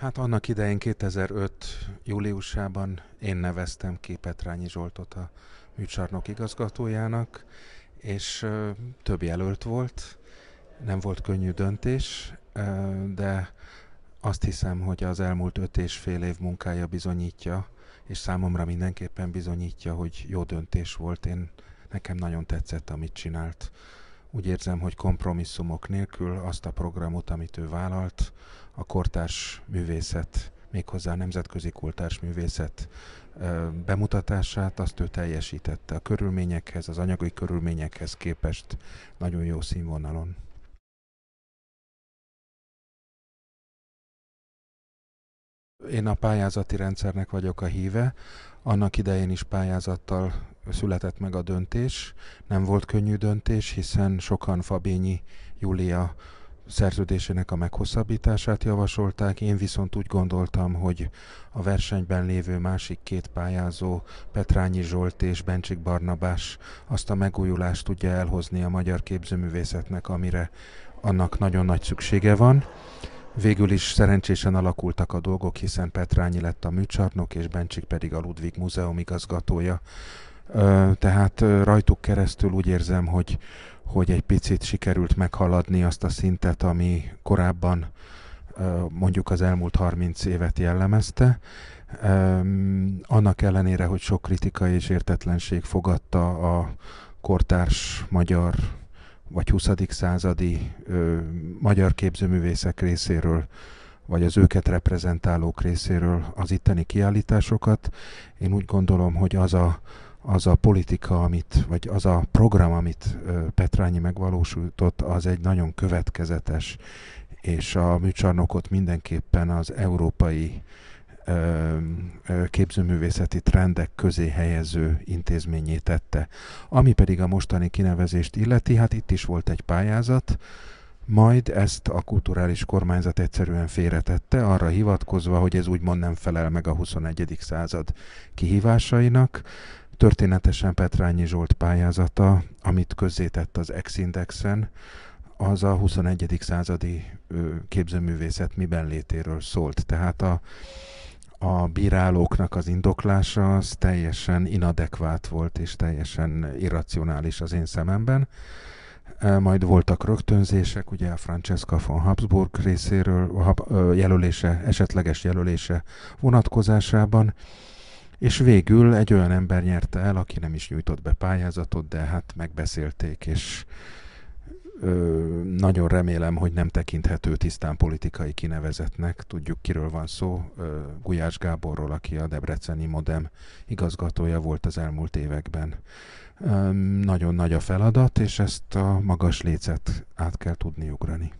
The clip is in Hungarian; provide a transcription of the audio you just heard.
Hát annak idején 2005. júliusában én neveztem ki Petrányi Zsoltot a műcsarnok igazgatójának, és több jelölt volt, nem volt könnyű döntés, de azt hiszem, hogy az elmúlt öt és fél év munkája bizonyítja, és számomra mindenképpen bizonyítja, hogy jó döntés volt. Én nekem nagyon tetszett, amit csinált. Úgy érzem, hogy kompromisszumok nélkül azt a programot, amit ő vállalt, a kortárs művészet, méghozzá a nemzetközi kultárs művészet bemutatását, azt ő teljesítette a körülményekhez, az anyagi körülményekhez képest nagyon jó színvonalon. Én a pályázati rendszernek vagyok a híve. Annak idején is pályázattal született meg a döntés. Nem volt könnyű döntés, hiszen sokan Fabényi Júlia szerződésének a meghosszabbítását javasolták, én viszont úgy gondoltam, hogy a versenyben lévő másik két pályázó, Petrányi Zsolt és Bencsik Barnabás azt a megújulást tudja elhozni a magyar képzőművészetnek, amire annak nagyon nagy szüksége van. Végül is szerencsésen alakultak a dolgok, hiszen Petrányi lett a műcsarnok, és Bencsik pedig a Ludwig Múzeum igazgatója tehát rajtuk keresztül úgy érzem, hogy, hogy egy picit sikerült meghaladni azt a szintet, ami korábban mondjuk az elmúlt 30 évet jellemezte. Annak ellenére, hogy sok kritika és értetlenség fogadta a kortárs magyar vagy 20. századi ö, magyar képzőművészek részéről, vagy az őket reprezentálók részéről az itteni kiállításokat. Én úgy gondolom, hogy az a az a politika, amit, vagy az a program, amit Petrányi megvalósított, az egy nagyon következetes, és a műcsarnokot mindenképpen az európai képzőművészeti trendek közé helyező intézményé tette. Ami pedig a mostani kinevezést illeti, hát itt is volt egy pályázat, majd ezt a kulturális kormányzat egyszerűen félretette, arra hivatkozva, hogy ez úgymond nem felel meg a 21. század kihívásainak. Történetesen Petrányi Zsolt pályázata, amit közzétett az Ex-Indexen, az a 21. századi képzőművészet miben létéről szólt. Tehát a, a bírálóknak az indoklása az teljesen inadekvát volt, és teljesen irracionális az én szememben. Majd voltak rögtönzések, ugye a Francesca von Habsburg részéről, jelölése, esetleges jelölése vonatkozásában, és végül egy olyan ember nyerte el, aki nem is nyújtott be pályázatot, de hát megbeszélték, és ö, nagyon remélem, hogy nem tekinthető tisztán politikai kinevezetnek. Tudjuk, kiről van szó. Ö, Gulyás Gáborról, aki a Debreceni Modem igazgatója volt az elmúlt években. Ö, nagyon nagy a feladat, és ezt a magas lécet át kell tudni ugrani.